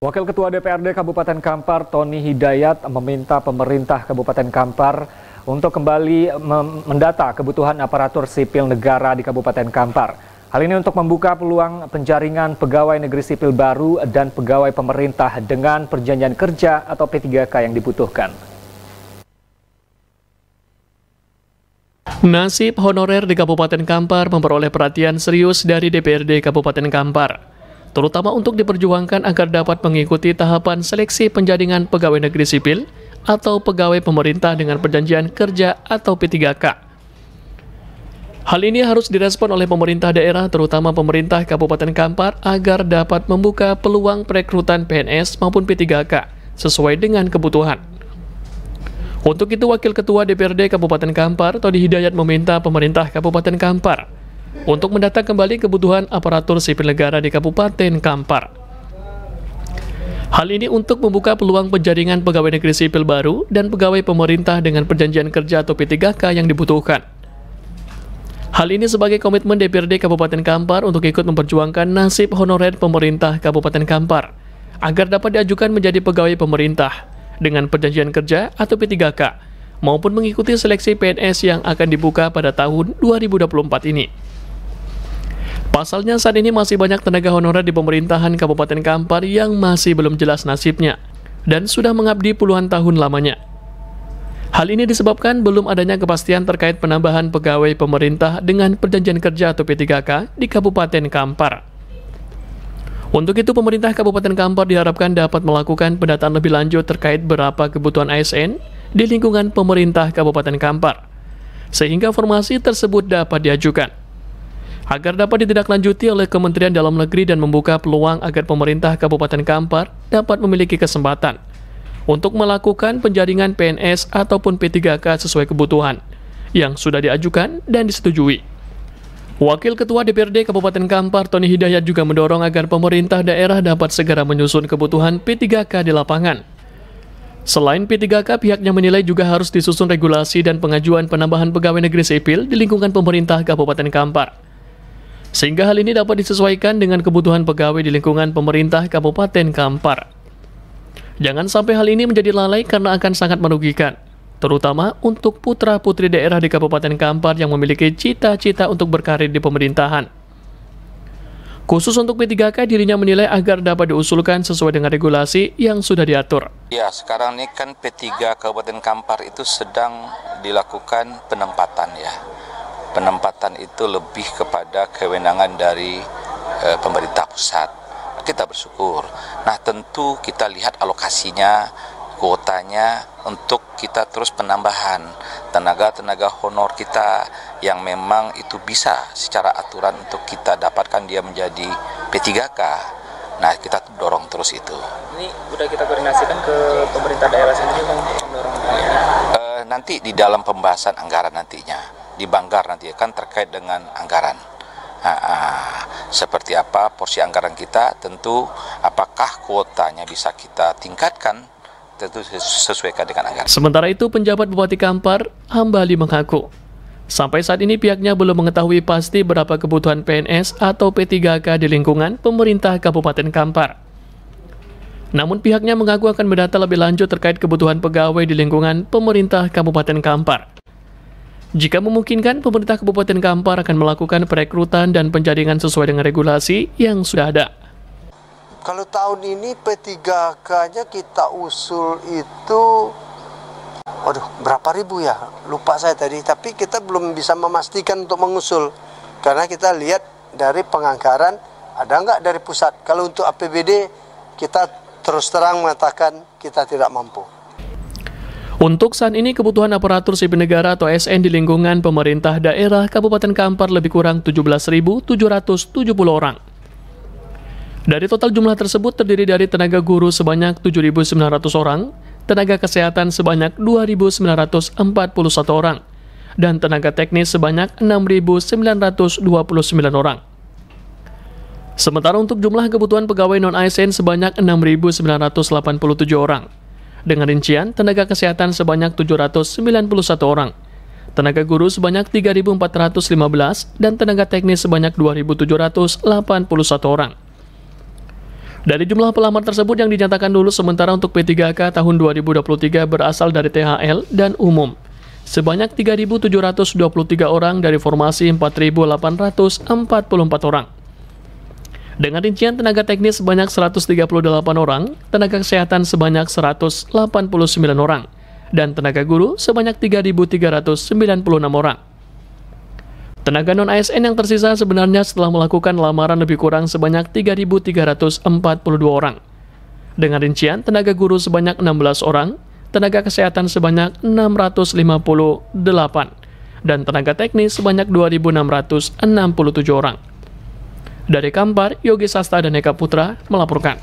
Wakil Ketua DPRD Kabupaten Kampar, Tony Hidayat, meminta pemerintah Kabupaten Kampar untuk kembali mendata kebutuhan aparatur sipil negara di Kabupaten Kampar. Hal ini untuk membuka peluang penjaringan pegawai negeri sipil baru dan pegawai pemerintah dengan perjanjian kerja atau P3K yang dibutuhkan. Nasib honorer di Kabupaten Kampar memperoleh perhatian serius dari DPRD Kabupaten Kampar terutama untuk diperjuangkan agar dapat mengikuti tahapan seleksi penjaringan pegawai negeri sipil atau pegawai pemerintah dengan perjanjian kerja atau P3K. Hal ini harus direspon oleh pemerintah daerah, terutama pemerintah Kabupaten Kampar, agar dapat membuka peluang perekrutan PNS maupun P3K sesuai dengan kebutuhan. Untuk itu, Wakil Ketua DPRD Kabupaten Kampar, Todi Hidayat meminta pemerintah Kabupaten Kampar untuk mendata kembali kebutuhan aparatur sipil negara di Kabupaten Kampar. Hal ini untuk membuka peluang penjaringan pegawai negeri sipil baru dan pegawai pemerintah dengan perjanjian kerja atau P3K yang dibutuhkan. Hal ini sebagai komitmen DPRD Kabupaten Kampar untuk ikut memperjuangkan nasib honorer pemerintah Kabupaten Kampar agar dapat diajukan menjadi pegawai pemerintah dengan perjanjian kerja atau P3K maupun mengikuti seleksi PNS yang akan dibuka pada tahun 2024 ini. Pasalnya saat ini masih banyak tenaga honorer di pemerintahan Kabupaten Kampar yang masih belum jelas nasibnya dan sudah mengabdi puluhan tahun lamanya. Hal ini disebabkan belum adanya kepastian terkait penambahan pegawai pemerintah dengan perjanjian kerja atau P3K di Kabupaten Kampar. Untuk itu, pemerintah Kabupaten Kampar diharapkan dapat melakukan pendataan lebih lanjut terkait berapa kebutuhan ASN di lingkungan pemerintah Kabupaten Kampar, sehingga formasi tersebut dapat diajukan agar dapat ditindaklanjuti oleh Kementerian Dalam Negeri dan membuka peluang agar pemerintah Kabupaten Kampar dapat memiliki kesempatan untuk melakukan penjaringan PNS ataupun P3K sesuai kebutuhan yang sudah diajukan dan disetujui. Wakil Ketua DPRD Kabupaten Kampar, Tony Hidayat juga mendorong agar pemerintah daerah dapat segera menyusun kebutuhan P3K di lapangan. Selain P3K, pihaknya menilai juga harus disusun regulasi dan pengajuan penambahan pegawai negeri sipil di lingkungan pemerintah Kabupaten Kampar sehingga hal ini dapat disesuaikan dengan kebutuhan pegawai di lingkungan pemerintah Kabupaten Kampar. Jangan sampai hal ini menjadi lalai karena akan sangat merugikan, terutama untuk putra-putri daerah di Kabupaten Kampar yang memiliki cita-cita untuk berkarir di pemerintahan. Khusus untuk P3K, dirinya menilai agar dapat diusulkan sesuai dengan regulasi yang sudah diatur. Ya, sekarang ini kan P3 Kabupaten Kampar itu sedang dilakukan penempatan ya penempatan itu lebih kepada kewenangan dari e, pemerintah pusat. Kita bersyukur. Nah, tentu kita lihat alokasinya, kuotanya untuk kita terus penambahan tenaga-tenaga honor kita yang memang itu bisa secara aturan untuk kita dapatkan dia menjadi P3K. Nah, kita dorong terus itu. Ini sudah kita koordinasikan ke pemerintah daerah sendiri, untuk mendorong. E, nanti di dalam pembahasan anggaran nantinya di Banggar nanti akan ya, terkait dengan anggaran. Nah, seperti apa porsi anggaran kita tentu apakah kuotanya bisa kita tingkatkan tentu sesuaikan dengan anggaran. Sementara itu penjabat Bupati Kampar Hambali mengaku Sampai saat ini pihaknya belum mengetahui pasti berapa kebutuhan PNS atau P3K di lingkungan pemerintah Kabupaten Kampar. Namun pihaknya mengaku akan mendata lebih lanjut terkait kebutuhan pegawai di lingkungan pemerintah Kabupaten Kampar. Jika memungkinkan, pemerintah Kabupaten Kampar akan melakukan perekrutan dan penjaringan sesuai dengan regulasi yang sudah ada. Kalau tahun ini P3K-nya kita usul itu Waduh, berapa ribu ya? Lupa saya tadi, tapi kita belum bisa memastikan untuk mengusul karena kita lihat dari penganggaran ada nggak dari pusat. Kalau untuk APBD kita terus terang mengatakan kita tidak mampu. Untuk saat ini kebutuhan aparatur sipil negara atau ASN di lingkungan pemerintah daerah Kabupaten Kampar lebih kurang 17.770 orang. Dari total jumlah tersebut terdiri dari tenaga guru sebanyak 7.900 orang, tenaga kesehatan sebanyak 2.941 orang, dan tenaga teknis sebanyak 6.929 orang. Sementara untuk jumlah kebutuhan pegawai non-ASN sebanyak 6.987 orang. Dengan rincian, tenaga kesehatan sebanyak 791 orang, tenaga guru sebanyak 3.415, dan tenaga teknis sebanyak 2.781 orang. Dari jumlah pelamar tersebut yang dinyatakan dulu sementara untuk P3K tahun 2023 berasal dari THL dan umum. Sebanyak 3.723 orang dari formasi 4.844 orang. Dengan rincian tenaga teknis sebanyak 138 orang, tenaga kesehatan sebanyak 189 orang, dan tenaga guru sebanyak 3.396 orang. Tenaga non-ASN yang tersisa sebenarnya setelah melakukan lamaran lebih kurang sebanyak 3.342 orang. Dengan rincian tenaga guru sebanyak 16 orang, tenaga kesehatan sebanyak 658, dan tenaga teknis sebanyak 2.667 orang. Dari Kampar, Yogi Sasta dan Eka Putra melaporkan.